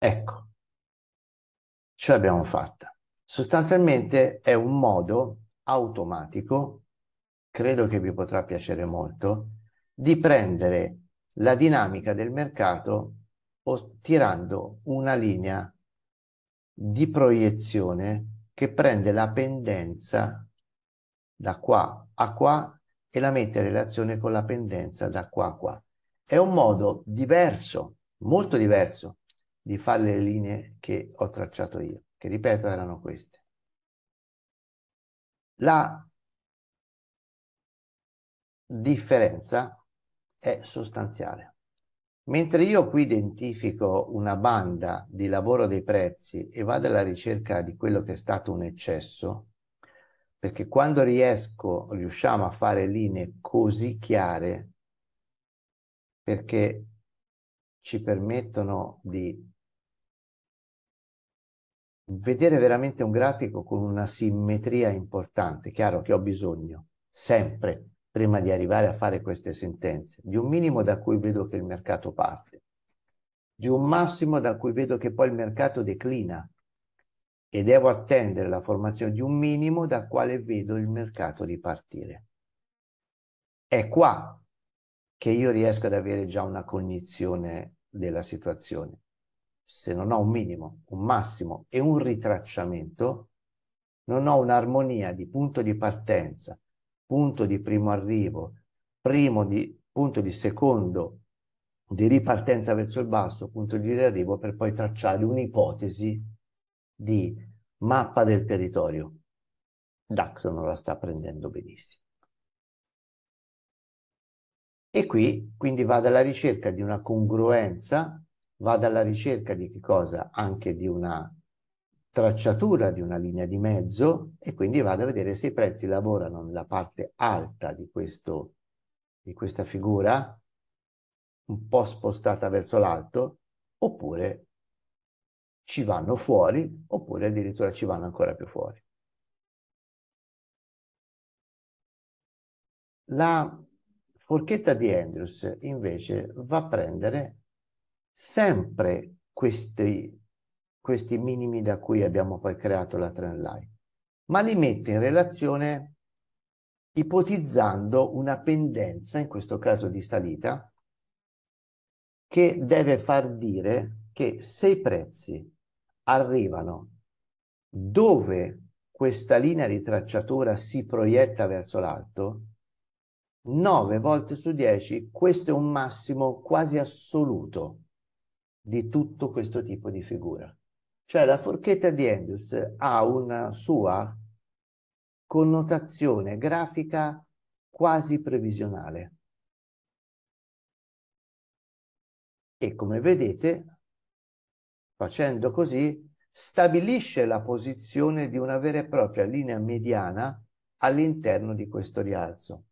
Ecco, ce l'abbiamo fatta. Sostanzialmente è un modo automatico, credo che vi potrà piacere molto, di prendere la dinamica del mercato tirando una linea di proiezione che prende la pendenza da qua a qua e la mette in relazione con la pendenza da qua a qua. È un modo diverso, molto diverso, di fare le linee che ho tracciato io, che ripeto erano queste. La differenza è sostanziale. Mentre io qui identifico una banda di lavoro dei prezzi e vado alla ricerca di quello che è stato un eccesso, perché quando riesco, riusciamo a fare linee così chiare, perché ci permettono di vedere veramente un grafico con una simmetria importante, chiaro che ho bisogno sempre prima di arrivare a fare queste sentenze, di un minimo da cui vedo che il mercato parte, di un massimo da cui vedo che poi il mercato declina e devo attendere la formazione di un minimo da quale vedo il mercato ripartire. È qua che io riesco ad avere già una cognizione della situazione se non ho un minimo, un massimo e un ritracciamento, non ho un'armonia di punto di partenza, punto di primo arrivo, primo di, punto di secondo di ripartenza verso il basso, punto di riarrivo, per poi tracciare un'ipotesi di mappa del territorio. DAX non la sta prendendo benissimo. E qui quindi vado alla ricerca di una congruenza vada alla ricerca di che cosa? Anche di una tracciatura di una linea di mezzo e quindi vada a vedere se i prezzi lavorano nella parte alta di, questo, di questa figura, un po' spostata verso l'alto, oppure ci vanno fuori, oppure addirittura ci vanno ancora più fuori. La forchetta di Andrews invece va a prendere sempre questi, questi minimi da cui abbiamo poi creato la trend line, ma li mette in relazione ipotizzando una pendenza, in questo caso di salita, che deve far dire che se i prezzi arrivano dove questa linea di tracciatura si proietta verso l'alto, 9 volte su 10 questo è un massimo quasi assoluto di tutto questo tipo di figura. Cioè la forchetta di Engels ha una sua connotazione grafica quasi previsionale. E come vedete, facendo così, stabilisce la posizione di una vera e propria linea mediana all'interno di questo rialzo.